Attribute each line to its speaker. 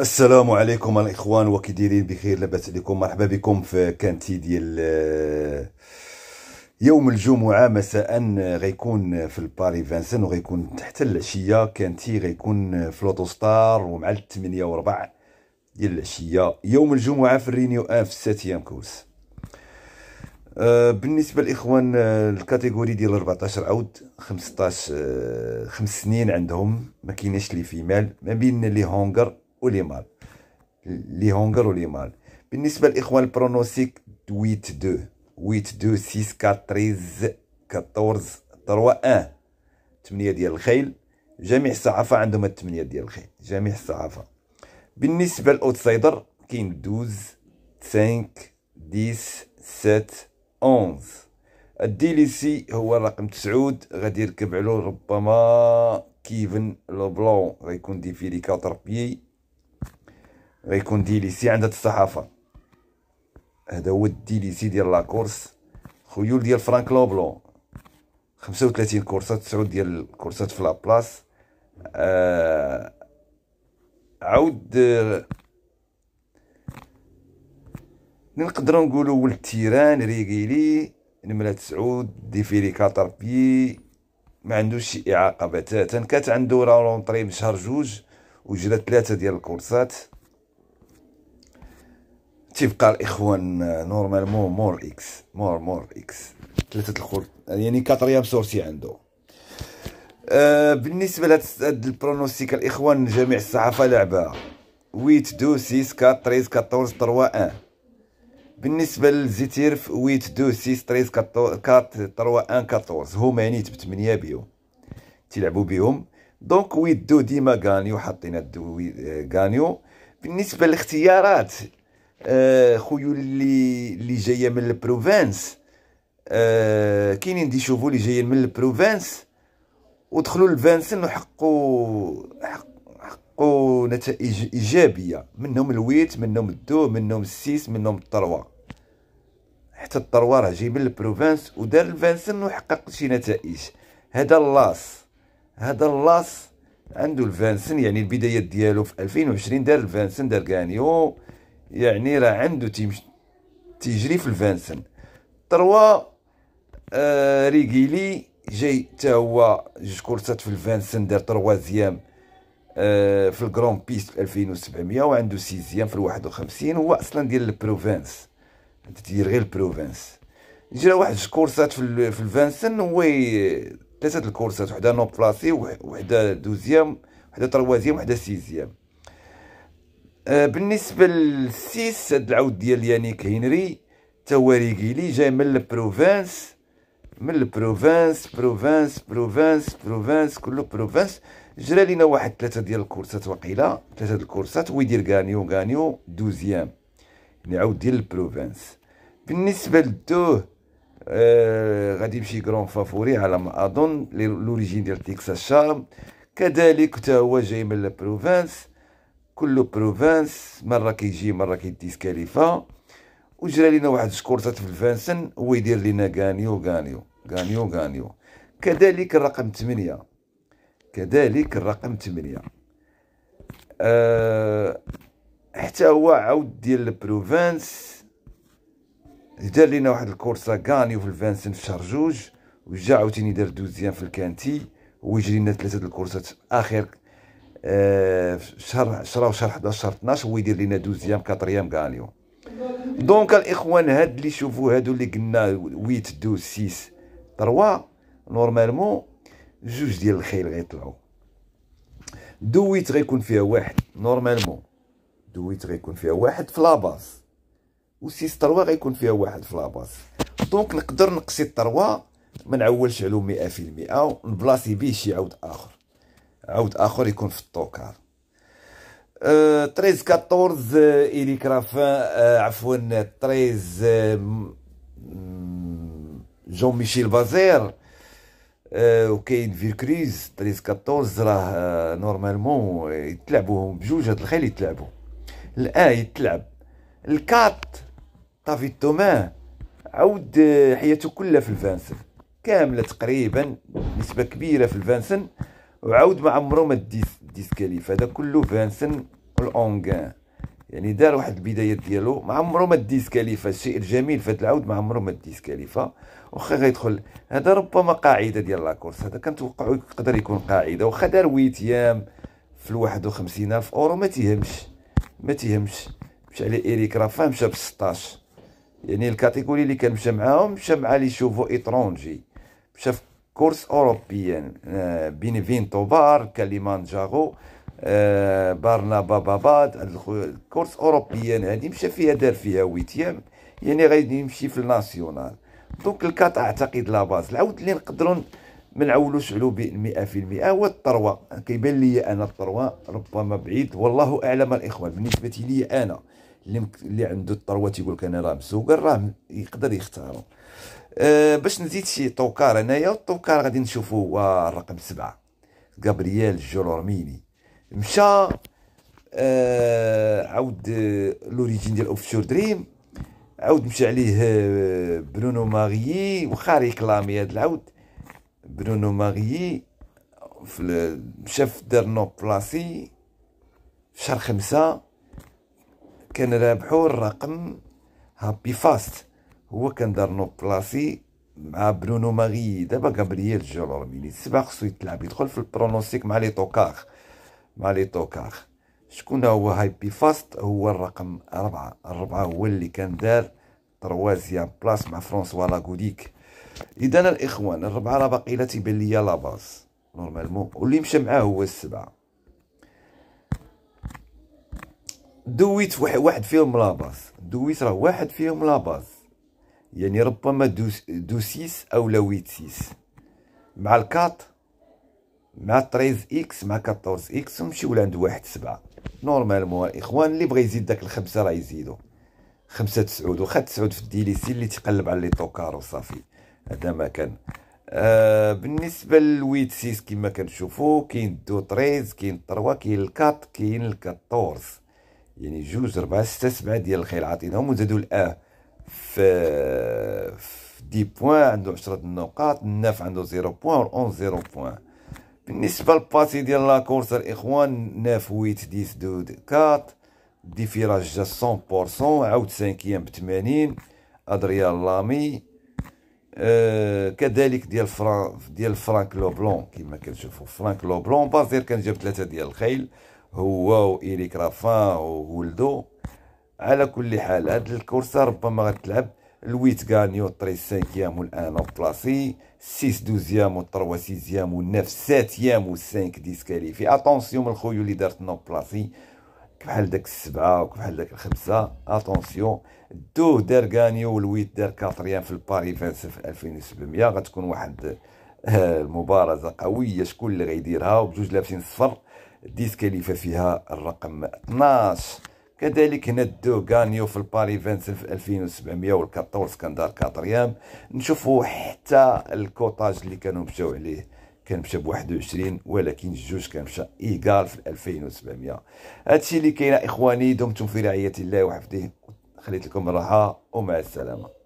Speaker 1: السلام عليكم الاخوان وكديرين بخير لاباس عليكم مرحبا بكم في كانتي ديال آه، يوم الجمعة مساء غيكون في الباري فانسن وغيكون تحت العشية كانتي غيكون في ستار ومع الثمانية وربع ديال العشية يوم الجمعة في الرينيو ان في الساتيام كوس آه، بالنسبة للاخوان آه، الكاتيجوري ديال 14 عود 15 خمس سنين عندهم ما كايناش لي فيمال ما بين لي هونغر وليمال لي هونغر وليمال بالنسبه للاخوان البرونوستيك ويت 2 ويت 2 6 4 13 14 3 1 8 ديال الخيل جميع الصحافه عندهم الثمانيه ديال الخيل جميع الصحافه بالنسبه للاوتسايدر كاين 12 5 10 7 11 الديليسي هو رقم تسعود غادي يركب عليه ربما كيفن لو بلون غيكون ديفيلي كاتر بيي غيكون ديليسي عند الصحافه هذا هو الديليسي ديال لاكورس خيول ديال فرانك لوبلو 35 كورسات 9 ديال الكورسات في لابلاس آه عاود نقدروا نقولوا ولد تيران ريغيلي نملة سعود ديفيري كاتربي ما عندوش شي اعاقه بتاتا كانت عنده راه من شهر جوج وجرى ثلاثه ديال الكورسات تيبقى الاخوان نورمالمون مور اكس مور مور اكس ثلاثه الخور آه، يعني كاتريام سورتي عنده آه بالنسبه لهذا البرونوستيك الاخوان جميع الصحافه لعبه 8 2 6 4 13 14 3 1 بالنسبه للزيتيرف 8 2 6 13 14 3 1 14 هما يعني ب 8 بيهم تيلعبوا بهم دونك 8 ويدو ديما غانيو حاطين الدو آه، غانيو بالنسبه للاختيارات آه، خويا اللي اللي جايه من البروفانس آه، كاينين دي شوفو اللي جايين من البروفانس ودخلوا لفانسن وحقوا حقوا نتائج ايجابيه منهم الويت منهم الدو منهم السيس منهم الطروه حتى الطروه راه جاي من البروفانس ودار الفانسن وحقق شي نتائج هذا اللاص هذا اللاص عنده الفانسن يعني البدايات ديالو في 2020 دار الفانسن دار غانيو يعني راه عنده تيجري في الفانسن تروا آه ريغيلي جاي حتى هو جوج كورسات في الفانسن دار تروازيام آه، في الكرون بيست 2700 وعنده سيزيام في 51 هو اصلا ديال البروفانس ديال غير البروفانس جرا واحد جوج كورسات في, في الفانسن هو ثلاثه الكورسات وحده نوب بلاسي وحده دوزيام وحده تروازيام وحده سيزيام آه، بالنسبه للسيس هاد العود ديال يانيك هنري توريكيلي جاي من البروفانس من البروفانس بروفانس بروفانس بروفانس كله بروفانس جرى لينا واحد ثلاثه ديال الكورسات وقيله ثلاثه ديال الكورسات هو يدير غانيو غانيو دوزيام يعني عاود ديال البروفانس بالنسبه للدوه آه غادي يمشي كرون فافوري على ما اظن لوريجين ديال تيكساس شارم كذلك حتى هو جاي من البروفانس كل بروفانس مره كيجي مره كيديسكاليفا وجرى لينا واحد الشكورتات في الفانسن هو يدير لينا غانيو غانيو غانيو غانيو كذلك الرقم 8 كذلك الرقم 8 أه حتى هو عاود ديال البروفانس دار لينا واحد الكورسة غانيو في الفانسن في شهر جوج وجا عاوتاني دار دوزيام في الكانتي ويجري لنا ثلاثه الكورسات اخر في شهر 10 وشهر 11 شهر 12 هو يدير لنا دوزيام كاتريام كاع اليوم دونك الاخوان هاد اللي شوفوا هادو اللي قلنا 8 12 6 3 نورمالمون جوج ديال الخيل غيطلعوا دويت غيكون فيها واحد نورمالمون دويت غيكون فيها واحد في لاباس و سيس تروا غيكون فيها واحد في لاباس دونك نقدر نقصي تروا ما نعولش علو مئة في ونبلاصي بيه شي عود اخر عاود اخر يكون في الطوكار أه 13 14 الي كرافان أه، عفوا 13 جون ميشيل بازير أه، وكاين فيركريز 13 14 راه أه، نورمالمون يتلعبوهم بجوج هاد الخيل يتلعبو الان يتلعب الكات طافي توما عاود حياته كلها في الفانسن كامله تقريبا نسبه كبيره في الفانسن وعاود ما عمرو ما ديس ديسكاليف هذا كله فانسن الاونغان يعني دار واحد البدايات ديالو ما عمرو ما ديسكاليف الشيء الجميل في هذا العود ما عمرو ما ديسكاليف واخا غيدخل هذا ربما قاعده ديال لاكورس هذا كنتوقعو يقدر يكون قاعده واخا دار ويتيام في ال 51000 الف اورو ما تيهمش ما تيهمش مشى على اريك رافا مشى ب 16 يعني الكاتيجوري اللي كان مشى معاهم مشى مع لي شوفو اترونجي مشى في كورس أوروبيين بينيفينتو بار كاليمانجارو بارنا باباباد الكورس اوروبيان هادي مشى فيها دار فيها ويتيام يعني غادي يمشي في الناسيونال دونك الكات أعتقد لا باز العود اللي نقدروا ما نعولوش علو مئة في هو الثروة كيبان لي أنا الثروة ربما بعيد والله أعلم الإخوان بالنسبة لي أنا اللي, اللي عنده الثروة تيقول لك أنا راه مسوق راه يقدر يختارو أه باش نزيد شي طوكار هنايا والطوكار غادي نشوفو هو الرقم سبعة غابرييل جولورميني مشى أه عاود آه، لوريجين ديال اوفشور دريم عاود مشى عليه آه، برونو ماغيي وخا ريكلامي هاد العاود برونو ماغيي في مشى في دار نو بلاسي في شهر خمسة كان رابحو الرقم هابي فاست هو كان دار نو بلاصي مع برونو ماغي دابا غابرييل جيرولمي اللي السبعه خصو يتلعب يدخل في البرونوستيك مع لي توكاخ مع لي توكاخ شكون هو هايبي فاست هو الرقم أربعة الربعة هو اللي كان دار تروازيام بلاص مع فرونسوا لاغوديك اذا الاخوان الربعة راه باقي لا تيبان ليا لاباز نورمالمون واللي مشى معاه هو السبعة دويت واحد فيهم لاباز دويت راه واحد فيهم لاباز يعني ربما دو, دو سيس أو ويت سيس مع الكات مع 13 اكس مع 14 اكس نمشيو لعند واحد سبعة نورمالمون الاخوان اللي بغى يزيد داك الخمسة راه يزيدو خمسة تسعود وخا تسعود في الديليسي اللي تقلب على لي طوكار وصافي هذا ما كان آه بالنسبه للويت سيس كما كنشوفو كاين دو طريز كاين طروا كاين الكات كاين الكاتورز يعني جوج ربعة ستة سبعة ديال الخيل عاطينهم وزادوا الاه في, في دي بوان عنده عشرة النقاط الناف عنده زيرو بوان و والأونز زيرو بوان بالنسبة لباسي ديال لاكورس الإخوان ناف ويت ديس دود كات ديفيراج جا بور صون عاود سانكيام بثمانين أدريال لامي أه كذلك ديال فران ديال فرانك لوبلون كيما كتشوفو فرانك لوبلون بازير كان جاب ثلاثه ديال الخيل هو وإيريك رافان وولدو على كل حال هاد الكورسه ربما غتلعب الويت غانيو طري سانكيام والان او بلاسي سيس دوزيام و طروا سيزيام والناف ساتيام سانك ديسكاليفي اتونسيون من خويو اللي دارت نو بلاسي بحال داك السبعه وبحال داك الخمسه اتونسيون الدو دار غانيو والويت دار كاتريام في الباري فانس في 2700 غتكون واحد المبارزه آه، قويه شكون اللي غيديرها وبجوج لابسين صفر ديسكاليفا فيها الرقم 12 كذلك دو غانيو في الباري 2700 والكاطورز كان دار 4 ايام نشوفوا حتى الكوتاج اللي كانوا مشاو عليه كان مشى ب 21 ولكن الجوج كان مشى ايكال في 2700 هادشي اللي كاين اخواني دمتم في رعايه الله وحفظه خليت لكم الراحه ومع السلامه